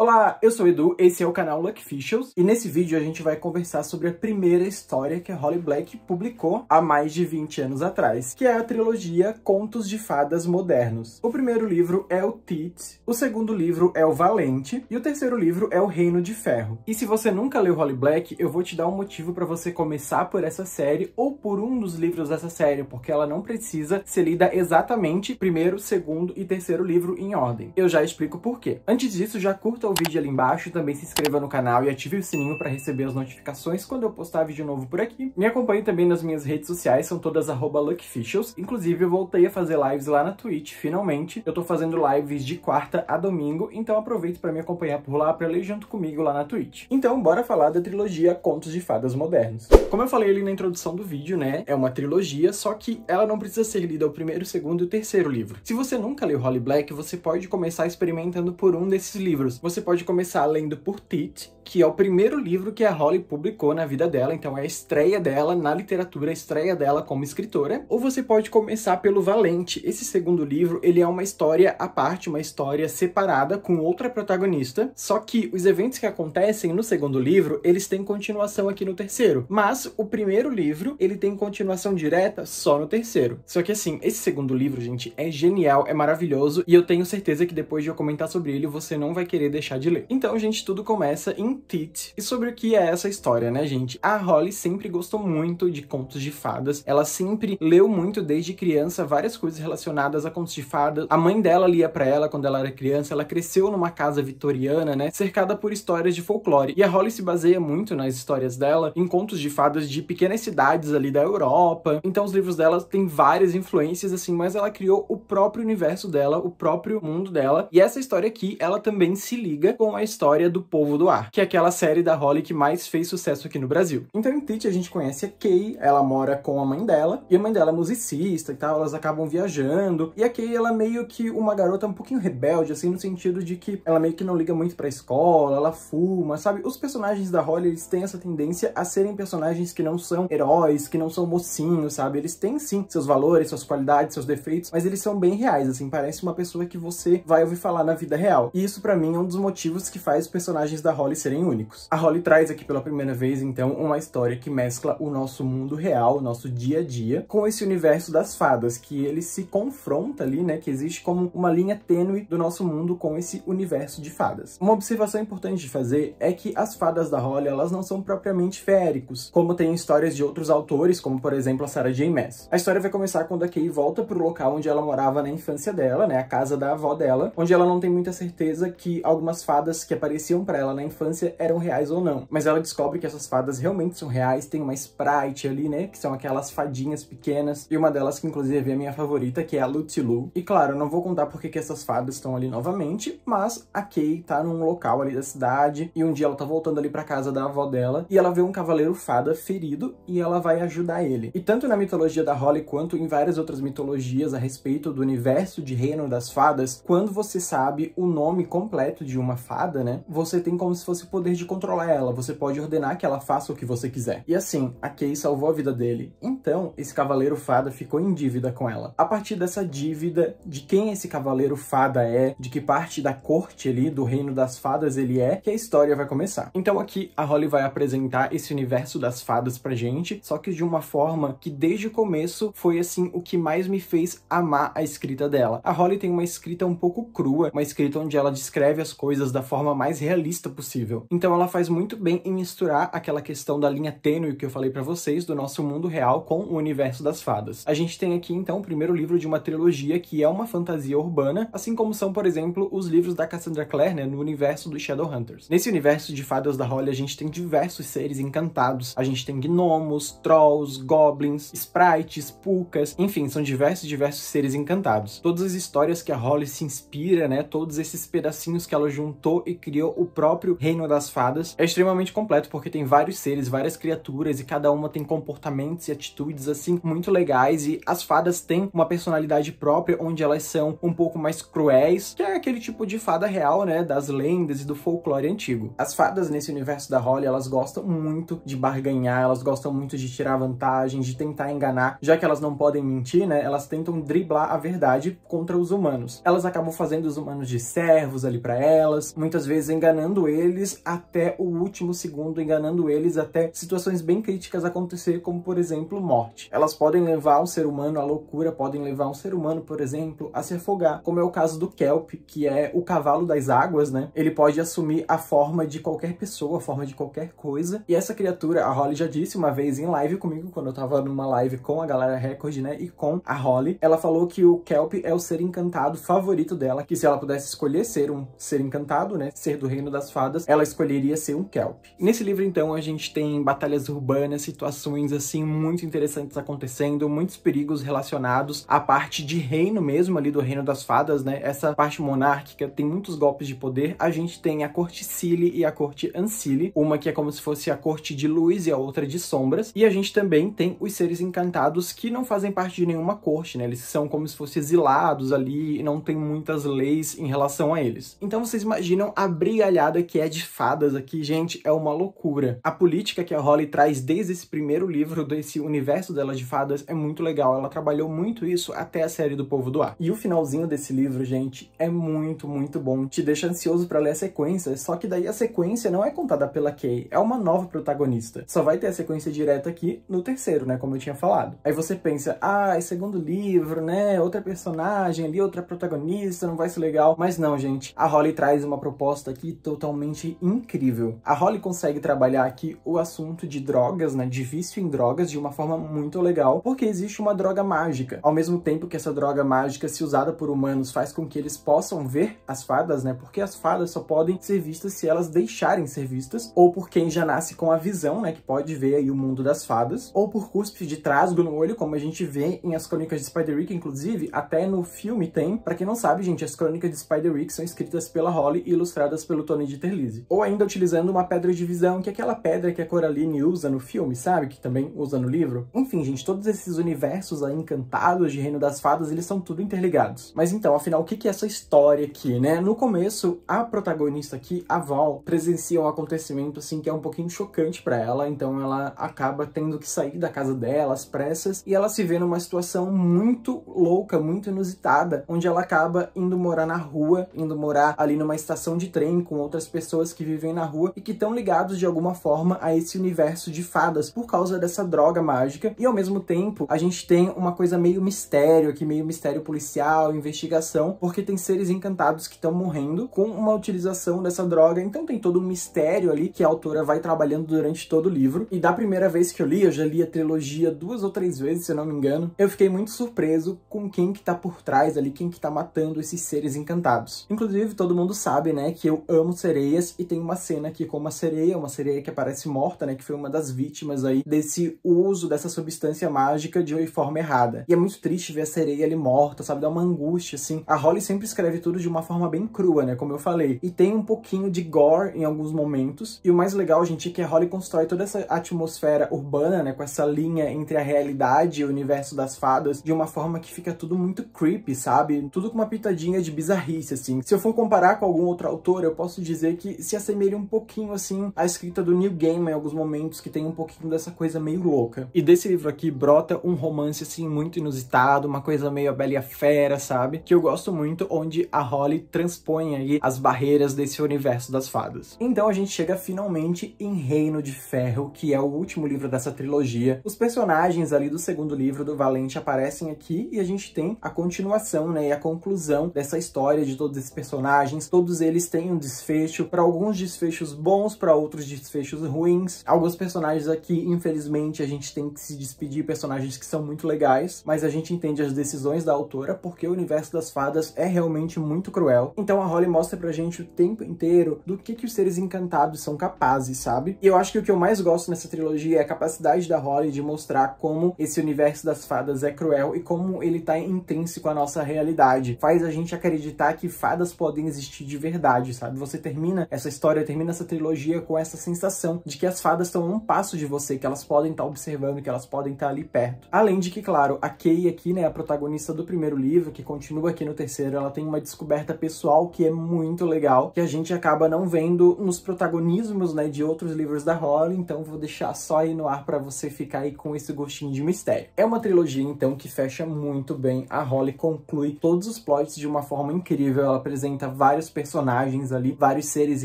Olá, eu sou o Edu, esse é o canal Fishels, e nesse vídeo a gente vai conversar sobre a primeira história que Holly Black publicou há mais de 20 anos atrás, que é a trilogia Contos de Fadas Modernos. O primeiro livro é o Teats, o segundo livro é o Valente, e o terceiro livro é o Reino de Ferro. E se você nunca leu Holly Black, eu vou te dar um motivo para você começar por essa série ou por um dos livros dessa série, porque ela não precisa ser lida exatamente primeiro, segundo e terceiro livro em ordem. Eu já explico por quê. Antes disso, já curta o vídeo ali embaixo, também se inscreva no canal e ative o sininho para receber as notificações quando eu postar vídeo novo por aqui. Me acompanhe também nas minhas redes sociais, são todas @luckficials. Inclusive, eu voltei a fazer lives lá na Twitch, finalmente. Eu tô fazendo lives de quarta a domingo, então aproveite para me acompanhar por lá, para ler junto comigo lá na Twitch. Então, bora falar da trilogia Contos de Fadas Modernos. Como eu falei ali na introdução do vídeo, né, é uma trilogia, só que ela não precisa ser lida o primeiro, o segundo e o terceiro livro. Se você nunca leu Holly Black, você pode começar experimentando por um desses livros. Você você pode começar lendo por Tit, que é o primeiro livro que a Holly publicou na vida dela, então é a estreia dela na literatura, a estreia dela como escritora. Ou você pode começar pelo Valente. Esse segundo livro, ele é uma história à parte, uma história separada com outra protagonista, só que os eventos que acontecem no segundo livro, eles têm continuação aqui no terceiro. Mas o primeiro livro, ele tem continuação direta só no terceiro. Só que assim, esse segundo livro, gente, é genial, é maravilhoso e eu tenho certeza que depois de eu comentar sobre ele, você não vai querer deixar deixar de ler. Então, gente, tudo começa em Tit. E sobre o que é essa história, né, gente? A Holly sempre gostou muito de contos de fadas. Ela sempre leu muito desde criança várias coisas relacionadas a contos de fadas. A mãe dela lia para ela quando ela era criança. Ela cresceu numa casa vitoriana, né, cercada por histórias de folclore. E a Holly se baseia muito nas histórias dela em contos de fadas de pequenas cidades ali da Europa. Então, os livros dela têm várias influências assim, mas ela criou o próprio universo dela, o próprio mundo dela. E essa história aqui, ela também se liga liga com a história do Povo do Ar, que é aquela série da Holly que mais fez sucesso aqui no Brasil. Então em Teach a gente conhece a Kay, ela mora com a mãe dela, e a mãe dela é musicista e tal, elas acabam viajando, e a Kay ela é meio que uma garota um pouquinho rebelde, assim, no sentido de que ela meio que não liga muito pra escola, ela fuma, sabe? Os personagens da Holly, eles têm essa tendência a serem personagens que não são heróis, que não são mocinhos, sabe? Eles têm sim seus valores, suas qualidades, seus defeitos, mas eles são bem reais, assim, parece uma pessoa que você vai ouvir falar na vida real. E isso para mim é um dos motivos que faz os personagens da Holly serem únicos. A Holly traz aqui pela primeira vez, então, uma história que mescla o nosso mundo real, o nosso dia a dia, com esse universo das fadas, que ele se confronta ali, né, que existe como uma linha tênue do nosso mundo com esse universo de fadas. Uma observação importante de fazer é que as fadas da Holly, elas não são propriamente féricos, como tem histórias de outros autores, como por exemplo a Sarah J. Maas. A história vai começar quando a Kay volta pro local onde ela morava na infância dela, né, a casa da avó dela, onde ela não tem muita certeza que alguma algumas fadas que apareciam para ela na infância eram reais ou não. Mas ela descobre que essas fadas realmente são reais, tem uma sprite ali, né, que são aquelas fadinhas pequenas, e uma delas que inclusive é a minha favorita, que é a Lutilu. E claro, não vou contar porque que essas fadas estão ali novamente, mas a Kay tá num local ali da cidade, e um dia ela tá voltando ali pra casa da avó dela, e ela vê um cavaleiro fada ferido, e ela vai ajudar ele. E tanto na mitologia da Holly quanto em várias outras mitologias a respeito do universo de Reino das Fadas, quando você sabe o nome completo de uma fada, né? Você tem como se fosse o poder de controlar ela, você pode ordenar que ela faça o que você quiser. E assim, a Kay salvou a vida dele. Então, esse cavaleiro fada ficou em dívida com ela. A partir dessa dívida, de quem esse cavaleiro fada é, de que parte da corte ali, do reino das fadas ele é, que a história vai começar. Então aqui a Holly vai apresentar esse universo das fadas pra gente, só que de uma forma que desde o começo foi assim o que mais me fez amar a escrita dela. A Holly tem uma escrita um pouco crua, uma escrita onde ela descreve as coisas coisas da forma mais realista possível. Então ela faz muito bem em misturar aquela questão da linha tênue que eu falei para vocês do nosso mundo real com o universo das fadas. A gente tem aqui então o primeiro livro de uma trilogia que é uma fantasia urbana, assim como são, por exemplo, os livros da Cassandra Clare né, no universo dos Shadowhunters. Nesse universo de fadas da Holly a gente tem diversos seres encantados. A gente tem gnomos, trolls, goblins, sprites, pulcas, enfim, são diversos diversos seres encantados. Todas as histórias que a Holly se inspira, né, todos esses pedacinhos que ela juntou e criou o próprio Reino das Fadas. É extremamente completo porque tem vários seres, várias criaturas e cada uma tem comportamentos e atitudes assim muito legais e as fadas têm uma personalidade própria onde elas são um pouco mais cruéis, que é aquele tipo de fada real, né, das lendas e do folclore antigo. As fadas nesse universo da Holly, elas gostam muito de barganhar, elas gostam muito de tirar vantagem, de tentar enganar, já que elas não podem mentir, né, elas tentam driblar a verdade contra os humanos. Elas acabam fazendo os humanos de servos ali para elas elas, muitas vezes enganando eles até o último segundo, enganando eles até situações bem críticas acontecer, como por exemplo morte. Elas podem levar um ser humano à loucura, podem levar um ser humano, por exemplo, a se afogar, como é o caso do Kelp, que é o cavalo das águas, né? Ele pode assumir a forma de qualquer pessoa, a forma de qualquer coisa. E essa criatura, a Holly já disse uma vez em live comigo, quando eu tava numa live com a galera Record, né? E com a Holly, ela falou que o Kelp é o ser encantado favorito dela, que se ela pudesse escolher ser um ser encantado, encantado, né, ser do reino das fadas, ela escolheria ser um kelp. Nesse livro, então, a gente tem batalhas urbanas, situações, assim, muito interessantes acontecendo, muitos perigos relacionados à parte de reino mesmo, ali do reino das fadas, né, essa parte monárquica tem muitos golpes de poder. A gente tem a corte Cili e a corte Ancili, uma que é como se fosse a corte de luz e a outra de sombras. E a gente também tem os seres encantados que não fazem parte de nenhuma corte, né, eles são como se fossem exilados ali, não tem muitas leis em relação a eles. Então vocês vocês imaginam a brigalhada que é de fadas aqui, gente, é uma loucura. A política que a Holly traz desde esse primeiro livro, desse universo dela de fadas, é muito legal. Ela trabalhou muito isso até a série do Povo do Ar. E o finalzinho desse livro, gente, é muito, muito bom. Te deixa ansioso para ler a sequência, só que daí a sequência não é contada pela Kay, é uma nova protagonista. Só vai ter a sequência direta aqui no terceiro, né, como eu tinha falado. Aí você pensa, ah, é segundo livro, né, outra personagem ali, outra protagonista, não vai ser legal. Mas não, gente, a Holly traz traz uma proposta aqui totalmente incrível. A Holly consegue trabalhar aqui o assunto de drogas, né, de vício em drogas, de uma forma muito legal, porque existe uma droga mágica. Ao mesmo tempo que essa droga mágica, se usada por humanos, faz com que eles possam ver as fadas, né, porque as fadas só podem ser vistas se elas deixarem ser vistas, ou por quem já nasce com a visão, né, que pode ver aí o mundo das fadas, ou por cuspe de trasgo no olho, como a gente vê em As Crônicas de Spider-Rick, inclusive, até no filme tem. Para quem não sabe, gente, As Crônicas de Spider-Rick são escritas pela Holly ilustradas pelo Tony Dieterlizzi. Ou ainda utilizando uma pedra de visão, que é aquela pedra que a Coraline usa no filme, sabe? Que também usa no livro. Enfim, gente, todos esses universos aí encantados de Reino das Fadas, eles são tudo interligados. Mas então, afinal, o que é essa história aqui, né? No começo, a protagonista aqui, a Val, presencia um acontecimento assim que é um pouquinho chocante para ela, então ela acaba tendo que sair da casa dela às pressas e ela se vê numa situação muito louca, muito inusitada, onde ela acaba indo morar na rua, indo morar ali numa numa estação de trem com outras pessoas que vivem na rua e que estão ligados de alguma forma a esse universo de fadas por causa dessa droga mágica. E ao mesmo tempo, a gente tem uma coisa meio mistério aqui, meio mistério policial, investigação, porque tem seres encantados que estão morrendo com uma utilização dessa droga. Então tem todo um mistério ali que a autora vai trabalhando durante todo o livro. E da primeira vez que eu li, eu já li a trilogia duas ou três vezes, se eu não me engano, eu fiquei muito surpreso com quem que tá por trás ali, quem que tá matando esses seres encantados. Inclusive, todo mundo sabe, né, que eu amo sereias e tem uma cena aqui com uma sereia, uma sereia que aparece morta, né, que foi uma das vítimas aí desse uso dessa substância mágica de forma errada. E é muito triste ver a sereia ali morta, sabe, dá uma angústia, assim. A Holly sempre escreve tudo de uma forma bem crua, né, como eu falei. E tem um pouquinho de gore em alguns momentos. E o mais legal, gente, é que a Holly constrói toda essa atmosfera urbana, né, com essa linha entre a realidade e o universo das fadas, de uma forma que fica tudo muito creepy, sabe? Tudo com uma pitadinha de bizarrice, assim. Se eu for comparar com algum outro autor, eu posso dizer que se assemelha um pouquinho, assim, à escrita do Neil Gaiman em alguns momentos, que tem um pouquinho dessa coisa meio louca. E desse livro aqui brota um romance, assim, muito inusitado, uma coisa meio a Bela e a Fera, sabe? Que eu gosto muito, onde a Holly transpõe aí as barreiras desse universo das fadas. Então a gente chega finalmente em Reino de Ferro, que é o último livro dessa trilogia. Os personagens ali do segundo livro do Valente aparecem aqui e a gente tem a continuação, né, e a conclusão dessa história de todos esses personagens, todos eles têm um desfecho, para alguns desfechos bons, para outros desfechos ruins. Alguns personagens aqui, infelizmente, a gente tem que se despedir, personagens que são muito legais, mas a gente entende as decisões da autora, porque o universo das fadas é realmente muito cruel. Então a Holly mostra pra gente o tempo inteiro do que, que os seres encantados são capazes, sabe? E eu acho que o que eu mais gosto nessa trilogia é a capacidade da Holly de mostrar como esse universo das fadas é cruel e como ele tá intrínseco à nossa realidade. Faz a gente acreditar que fadas podem existir de verdade, sabe? Você termina essa história, termina essa trilogia com essa sensação de que as fadas estão a um passo de você, que elas podem estar tá observando, que elas podem estar tá ali perto. Além de que, claro, a Kay aqui, né, a protagonista do primeiro livro, que continua aqui no terceiro, ela tem uma descoberta pessoal que é muito legal, que a gente acaba não vendo nos protagonismos, né, de outros livros da Holly, então vou deixar só aí no ar para você ficar aí com esse gostinho de mistério. É uma trilogia, então, que fecha muito bem, a Holly conclui todos os plots de uma forma incrível, ela apresenta vários personagens ali, vários seres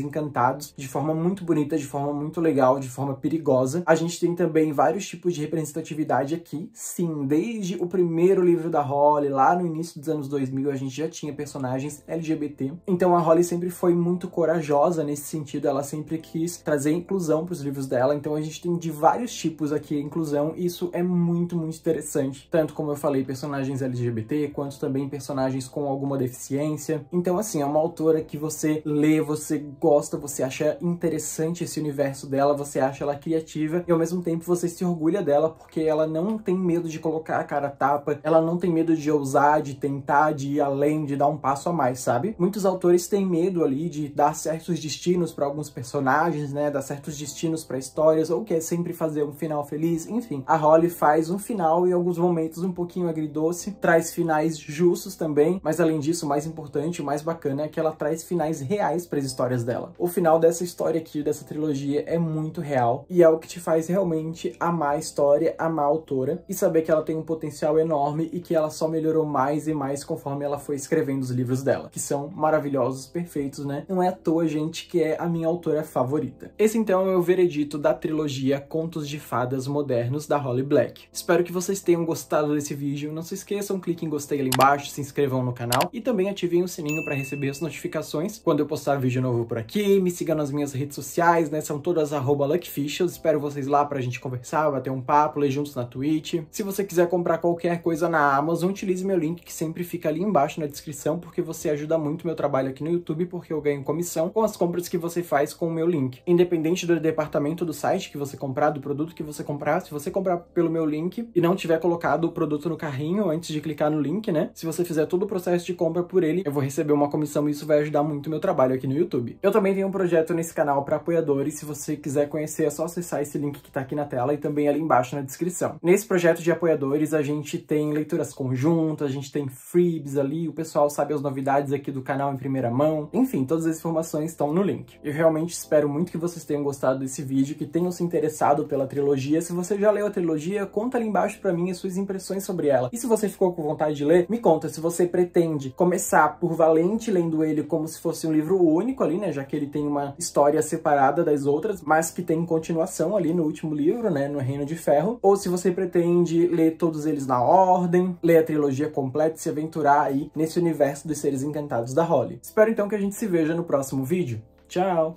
encantados, de forma muito bonita, de forma muito legal, de forma perigosa. A gente tem também vários tipos de representatividade aqui, sim, desde o primeiro livro da Holly, lá no início dos anos 2000, a gente já tinha personagens LGBT. Então a Holly sempre foi muito corajosa nesse sentido, ela sempre quis trazer inclusão para os livros dela, então a gente tem de vários tipos aqui a inclusão, e isso é muito, muito interessante. Tanto como eu falei, personagens LGBT, quanto também personagens com alguma deficiência. Então, assim, é uma autora autora que você lê, você gosta, você acha interessante esse universo dela, você acha ela criativa e ao mesmo tempo você se orgulha dela porque ela não tem medo de colocar a cara tapa, ela não tem medo de ousar, de tentar, de ir além, de dar um passo a mais, sabe? Muitos autores têm medo ali de dar certos destinos para alguns personagens, né, dar certos destinos para histórias ou quer sempre fazer um final feliz, enfim. A Holly faz um final em alguns momentos um pouquinho agridoce, traz finais justos também, mas além disso, o mais importante, o mais bacana é que ela traz traz finais reais para as histórias dela. O final dessa história aqui, dessa trilogia, é muito real e é o que te faz realmente amar a história, amar a autora e saber que ela tem um potencial enorme e que ela só melhorou mais e mais conforme ela foi escrevendo os livros dela, que são maravilhosos, perfeitos, né? Não é à toa, gente, que é a minha autora favorita. Esse então é o veredito da trilogia Contos de Fadas Modernos da Holly Black. Espero que vocês tenham gostado desse vídeo. Não se esqueçam, cliquem em gostei ali embaixo, se inscrevam no canal e também ativem o sininho para receber as notificações notificações quando eu postar vídeo novo por aqui. Me siga nas minhas redes sociais, né? São todas Eu Espero vocês lá pra gente conversar, bater um papo, ler juntos na Twitch. Se você quiser comprar qualquer coisa na Amazon, utilize meu link que sempre fica ali embaixo na descrição, porque você ajuda muito meu trabalho aqui no YouTube, porque eu ganho comissão com as compras que você faz com o meu link. Independente do departamento do site que você comprar, do produto que você comprar, se você comprar pelo meu link e não tiver colocado o produto no carrinho antes de clicar no link, né? Se você fizer todo o processo de compra por ele, eu vou receber uma comissão e isso vai ajudar muito o meu trabalho aqui no YouTube. Eu também tenho um projeto nesse canal para apoiadores, se você quiser conhecer é só acessar esse link que está aqui na tela e também ali embaixo na descrição. Nesse projeto de apoiadores a gente tem leituras conjuntas, a gente tem freebies ali, o pessoal sabe as novidades aqui do canal em primeira mão, enfim, todas as informações estão no link. Eu realmente espero muito que vocês tenham gostado desse vídeo, que tenham se interessado pela trilogia. Se você já leu a trilogia, conta ali embaixo para mim as suas impressões sobre ela. E se você ficou com vontade de ler, me conta se você pretende começar por Valente lendo ele com como se fosse um livro único ali, né? Já que ele tem uma história separada das outras, mas que tem continuação ali no último livro, né? No Reino de Ferro. Ou se você pretende ler todos eles na ordem, ler a trilogia completa e se aventurar aí nesse universo dos seres encantados da Holly. Espero então que a gente se veja no próximo vídeo. Tchau!